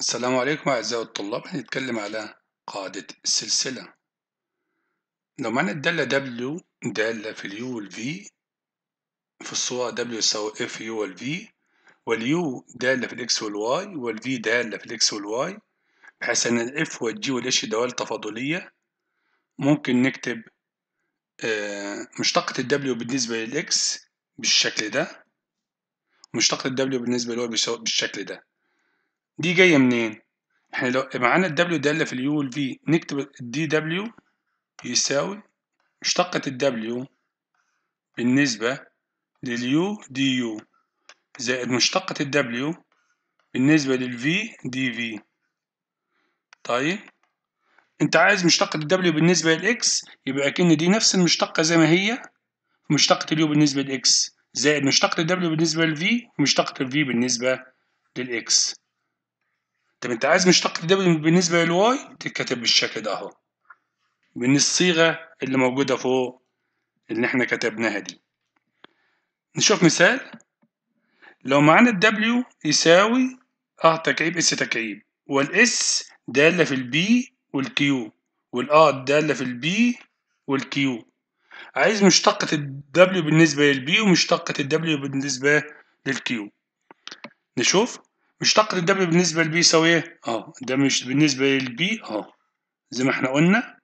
السلام عليكم أعزائي الطلاب هنتكلم على قاعدة السلسلة لو معنا الدالة W دالة في اليو والفي في الصورة W يساوي F U وال واليو دالة في الإكس والواي والفي دالة في الإكس والواي بحيث إن الإف والجي والإش دوال تفاضلية ممكن نكتب آه، مشتقة W بالنسبة للإكس بالشكل ده ومشتقة W بالنسبة للواي بالشكل ده دي جايه منين احنا لو معانا W داله في U وال V نكتب ال DW يساوي مشتقة W بالنسبة لل U DU زائد مشتقة W بالنسبة لل V DV طيب انت عايز مشتقة W بالنسبة X يبقى كأن دي نفس المشتقة زي ما هي مشتقة ال U بالنسبة X زائد مشتقة W بالنسبة V ومشتقة V بالنسبة X طب انت عايز مشتق ده بالنسبة للواي تتكتب بالشكل ده اهو من الصيغة اللي موجودة فوق اللي احنا كتبناها دي نشوف مثال لو معانا الدبليو يساوي اه تكعيب اس تكعيب والاس دالة في البي والكيو والار دالة في البي والكيو عايز مشتقة الدبليو بالنسبة للبي ومشتقة الدبليو بالنسبة للكيو نشوف مشتق الدم بالنسبة للبي يساوي ايه؟ اه الدم مش بالنسبة للبي اه زي ما احنا قلنا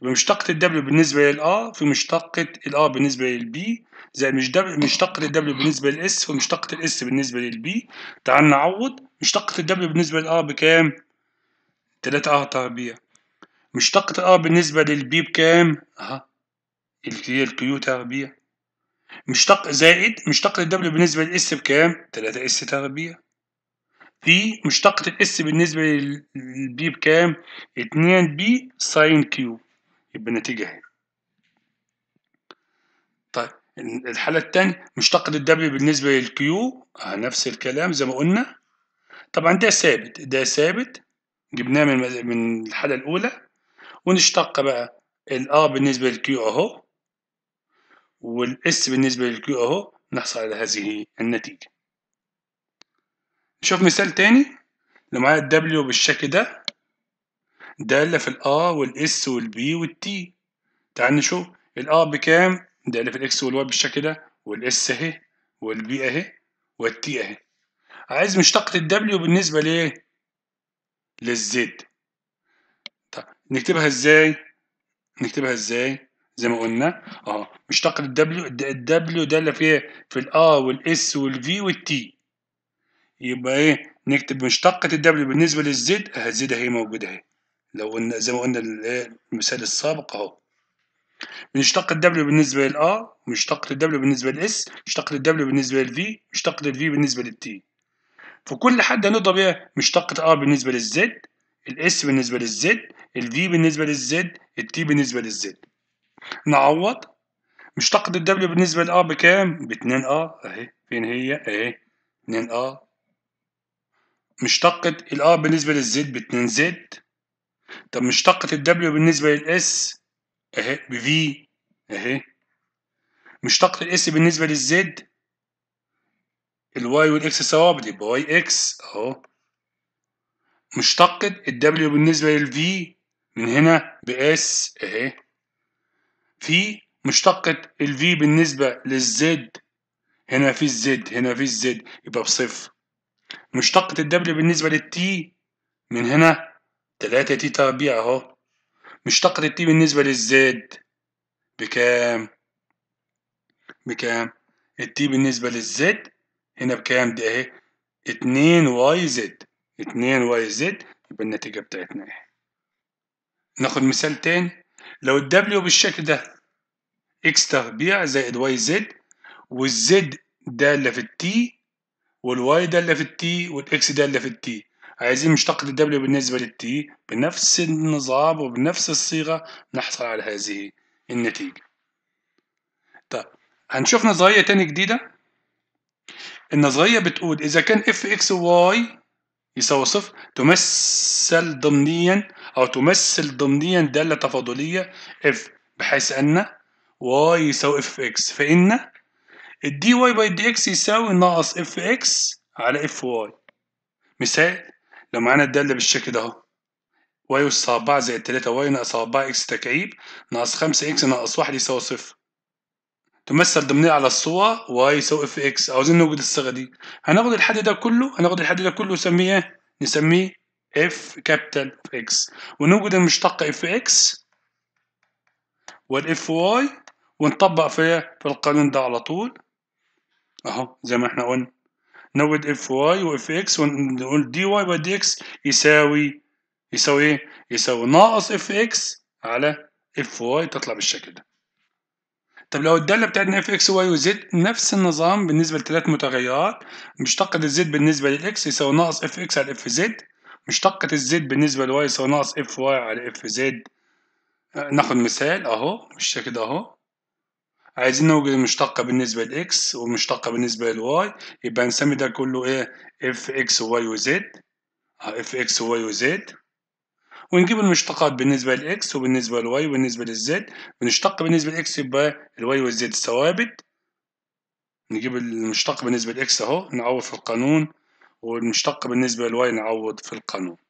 يبقى مشتقة الدبليو بالنسبة للآ آه، في مشتقة الآ آه بالنسبة للبي زائد مش مشتقة الدبليو بالنسبة للإس في مشتقة الإس بالنسبة للبي تعال نعوض مشتقة الدبليو بالنسبة للآ آه بكام؟ تلاتة آه تربيع مشتقة الآ بالنسبة للبي بكام؟ أها اللي هي الكيو تربيع مشتق زائد مشتقة الدبليو بالنسبة للإس بكام؟ تلاتة إس تربيع دي مشتقة الاس بالنسبة للبي بكام؟ اتنين بي ساين كيو يبقى النتيجة اهي. طيب الحالة التانية مشتقة الدبليو بالنسبة للكيو آه، نفس الكلام زي ما قلنا طبعا ده ثابت ده ثابت جبناه من من الحالة الأولى ونشتق بقى الآ بالنسبة للكيو أهو والاس بالنسبة للكيو أهو نحصل على هذه النتيجة. نشوف مثال تاني لو معايا الدبليو بالشكل ده دالة في الآ والإس والبي والتي تعال نشوف الآ بكام؟ دالة في الإكس والواي بالشكل ده والإس أهي والبي أهي والتي أهي عايز مشتقة الدبليو بالنسبة لإيه؟ للزد طب نكتبها إزاي؟ نكتبها إزاي؟ زي ما قلنا اه مشتقة الدبليو الدبليو دالة في إيه؟ في الآ والإس والفي والتي يبقى ايه نكتب مشتقة الدبليو بالنسبة للزد الزد آه، اهي موجودة اهي لو قلنا زي ما قلنا إيه، المثال السابق اهو مشتقة الدبليو بالنسبة للآ آه، مشتقة الدبليو بالنسبة للإس مشتقة الدبليو بالنسبة للفي مشتقة الفي بالنسبة للتي فكل حد هنضرب بيها مشتقة الار آه بالنسبة للزد الإس بالنسبة للزد الفي بالنسبة للزد التي بالنسبة للزد نعوض مشتقة الدبليو بالنسبة للار بكام؟ باتنين آ اهي فين هي؟ اهي اتنين آ مشتقة ال R بالنسبة للزد باتنين زد طب مشتقة ال W بالنسبة S أهي V أهي مشتقة S بالنسبة Z Y الواي X ثوابت يبقى Y X أهو مشتقة ال W بالنسبة V من هنا S أهي في مشتقة ال V بالنسبة Z هنا في الزد هنا في الزد يبقى بصفر مشتقة الدبليو بالنسبة للتي من هنا تلاتة تي تربيع أهو مشتقة التي بالنسبة للزد بكام؟ بكام؟ التي بالنسبة للزد هنا بكام دي أهي؟ اتنين واي زد اتنين واي زد يبقى النتيجة بتاعتنا أهي ناخد مثال تاني لو الدبليو بالشكل ده اكس تربيع زائد واي زد والزد دالة في التي والواي دالة في التي والاكس دالة في التي عايزين مشتق الدبليو بالنسبة للتي بنفس النظام وبنفس الصيغة نحصل على هذه النتيجة طيب هنشوف نظرية تاني جديدة النظرية بتقول إذا كان اف اكس واي يساوي صفر تمثل ضمنيا أو تمثل ضمنيا دالة تفاضلية اف بحيث أن واي يساوي اف اكس فإن الدي واي باي دي اكس يساوي ناقص اف اكس على اف واي مثال لو معانا الداله بالشكل ده اهو واي أس أربعة زائد تلاتة واي ناقص أربعة إكس تكعيب ناقص خمسة إكس ناقص واحد يساوي صفر تمثل ضمنية على الصورة واي يساوي اف اكس عاوزين نوجد الصيغة دي هناخد الحد ده كله هناخد الحد ده كله ونسميه نسميه اف كابيتال اف اكس ونوجد المشتقه اف اكس والاف واي ونطبق في القانون ده على طول اهو زي ما احنا قلنا نود اف واي واف اكس ونقول دي واي باي دي اكس يساوي يساوي ايه؟ يساوي ناقص اف اكس على اف واي تطلع بالشكل ده. طب لو الداله بتاعتنا اف اكس واي وزد نفس النظام بالنسبه لثلاث متغيرات مشتقه الزد بالنسبه للاكس يساوي ناقص اف اكس على اف زد مشتقه الزد بالنسبه لواي يساوي ناقص اف واي على اف آه، زد ناخد مثال اهو بالشكل ده اهو عايزين نوجد المشتقة بالنسبة لإكس والمشتقة بالنسبة للواي يبقى نسمي ده كله إيه إف إكس وواي وزد إف إكس وواي وزد ونجيب المشتقات بالنسبة لإكس وبالنسبة y وبالنسبة للزد بنشتق بالنسبة لإكس يبقى الواي والزد ثوابت نجيب المشتق بالنسبة لإكس أهو نعوض في القانون والمشتق بالنسبة y نعوض في القانون